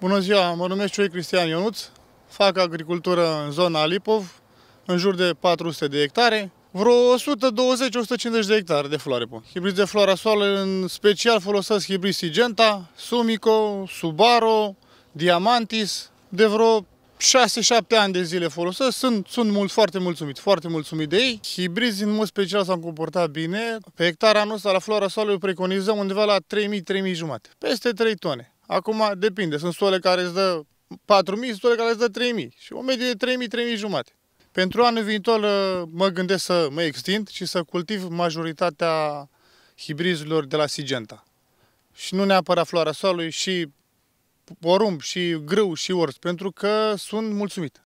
Bună ziua, mă numesc Cioi Cristian Ionuț, fac agricultură în zona Lipov, în jur de 400 de hectare, vreo 120-150 de hectare de floare pun. Hibrid de floarea soarelui, în special folosesc hibrid Sigenta, Sumico, Subaro, Diamantis, de vreo 6-7 ani de zile folosesc, sunt, sunt mult, foarte mulțumit, foarte mulțumit de ei. Hibrizi, în mod special, s-au comportat bine. Pe hectare anul ăsta, la floarea soarelui, preconizăm undeva la 3.000-3.000 jumate, peste 3 tone. Acum depinde, sunt stole care îți dă 4.000, stole care îți dă 3.000 și o medie de 3.000, 3.000 jumate. Pentru anul viitor uh, mă gândesc să mă extind și să cultiv majoritatea hibrizilor de la Sigenta. Și nu neapărat floarea soarelui, și porumb, și grâu, și ors, pentru că sunt mulțumit.